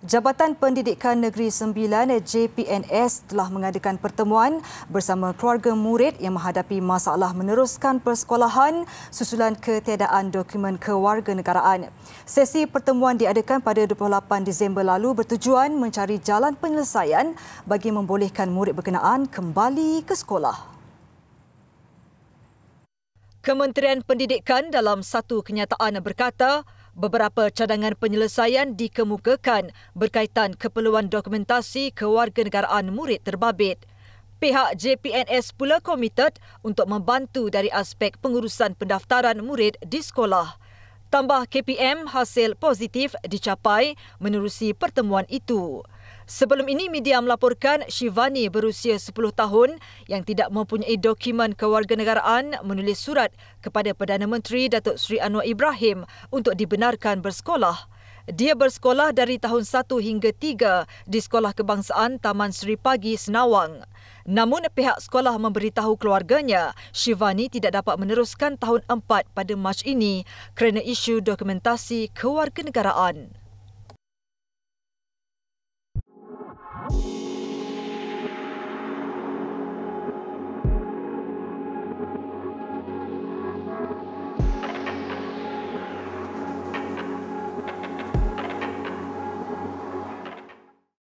Jabatan Pendidikan Negeri Sembilan JPNS telah mengadakan pertemuan bersama keluarga murid yang menghadapi masalah meneruskan persekolahan susulan ketiadaan dokumen kewarganegaraan. Sesi pertemuan diadakan pada 28 Disember lalu bertujuan mencari jalan penyelesaian bagi membolehkan murid berkenaan kembali ke sekolah. Kementerian Pendidikan dalam satu kenyataan berkata, Beberapa cadangan penyelesaian dikemukakan berkaitan keperluan dokumentasi kewarganegaraan murid terbabit. Pihak JPNS pula komited untuk membantu dari aspek pengurusan pendaftaran murid di sekolah tambah KPM hasil positif dicapai menerusi pertemuan itu. Sebelum ini media melaporkan Shivani berusia 10 tahun yang tidak mempunyai dokumen kewarganegaraan menulis surat kepada Perdana Menteri Datuk Seri Anwar Ibrahim untuk dibenarkan bersekolah. Dia bersekolah dari tahun 1 hingga 3 di Sekolah Kebangsaan Taman Seri Pagi Senawang. Namun pihak sekolah memberitahu keluarganya Shivani tidak dapat meneruskan tahun 4 pada Mac ini kerana isu dokumentasi kewarganegaraan.